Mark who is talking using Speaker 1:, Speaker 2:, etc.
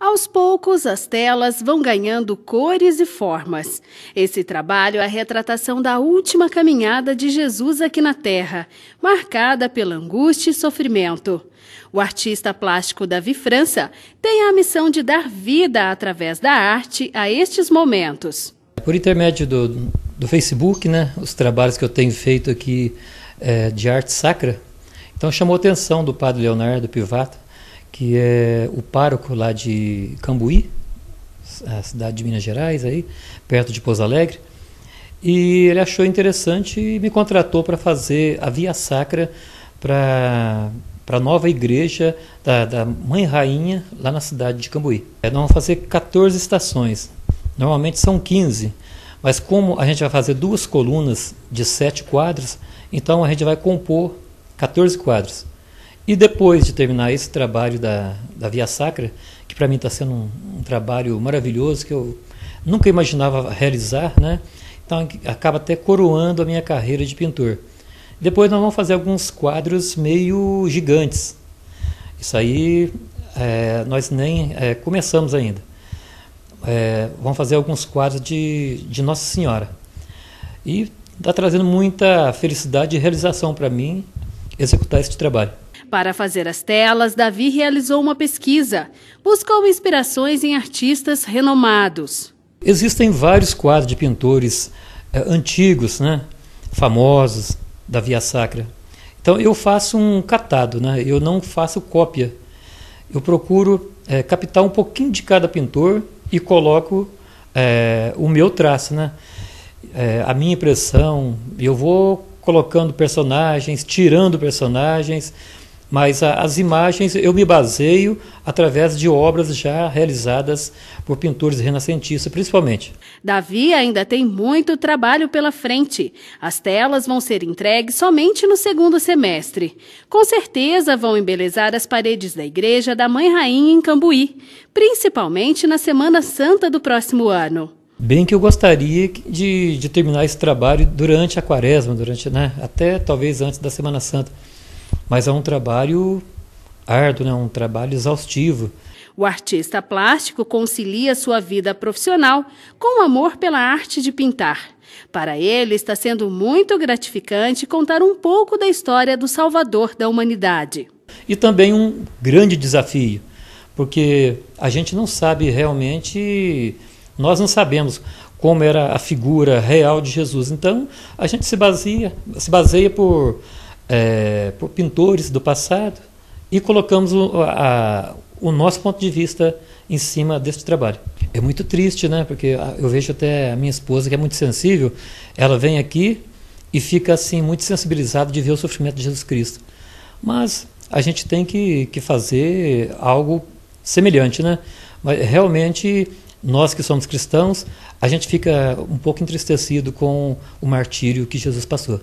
Speaker 1: Aos poucos, as telas vão ganhando cores e formas. Esse trabalho é a retratação da última caminhada de Jesus aqui na Terra, marcada pela angústia e sofrimento. O artista plástico Davi França tem a missão de dar vida através da arte a estes momentos.
Speaker 2: Por intermédio do, do Facebook, né, os trabalhos que eu tenho feito aqui é, de arte sacra, então chamou a atenção do padre Leonardo Pivato que é o pároco lá de Cambuí, a cidade de Minas Gerais, aí, perto de Pouso Alegre. E ele achou interessante e me contratou para fazer a via sacra para para a nova igreja da, da, Mãe Rainha, lá na cidade de Cambuí. É, nós vamos fazer 14 estações, normalmente são 15, mas como a gente vai fazer duas colunas de sete quadros, então a gente vai compor 14 quadros. E depois de terminar esse trabalho da, da Via Sacra, que para mim está sendo um, um, trabalho maravilhoso, que eu nunca imaginava realizar, né? então acaba até coroando a minha carreira de pintor. Depois nós vamos fazer alguns quadros meio gigantes. Isso aí é, nós nem é, começamos ainda. É, vamos fazer alguns quadros de, de Nossa Senhora. E está trazendo muita felicidade e realização para mim executar este trabalho.
Speaker 1: Para fazer as telas, Davi realizou uma pesquisa. Buscou inspirações em artistas renomados.
Speaker 2: Existem vários quadros de pintores é, antigos, né? famosos, da Via Sacra. Então eu faço um catado, né? eu não faço cópia. Eu procuro é, captar um pouquinho de cada pintor e coloco é, o meu traço, né? É, a minha impressão. Eu vou colocando personagens, tirando personagens, mas a, as imagens eu me baseio através de obras já realizadas por pintores renascentistas, principalmente.
Speaker 1: Davi ainda tem muito trabalho pela frente. As telas vão ser entregues somente no segundo semestre. Com certeza vão embelezar as paredes da igreja da Mãe Rainha em Cambuí, principalmente na Semana Santa do próximo ano.
Speaker 2: Bem que eu gostaria de, de terminar esse trabalho durante a quaresma, durante, né, até talvez antes da Semana Santa. Mas é um trabalho árduo, né? um trabalho exaustivo.
Speaker 1: O artista plástico concilia sua vida profissional com o amor pela arte de pintar. Para ele, está sendo muito gratificante contar um pouco da história do Salvador da humanidade.
Speaker 2: E também um grande desafio, porque a gente não sabe realmente, nós não sabemos como era a figura real de Jesus. Então, a gente se baseia, se baseia por é, por pintores do passado e colocamos o, a, o nosso ponto de vista em cima deste trabalho. É muito triste, né? Porque eu vejo até a minha esposa, que é muito sensível, ela vem aqui e fica assim muito sensibilizada de ver o sofrimento de Jesus Cristo. Mas a gente tem que, que fazer algo semelhante, né? Mas realmente nós que somos cristãos, a gente fica um pouco entristecido com o martírio que Jesus passou.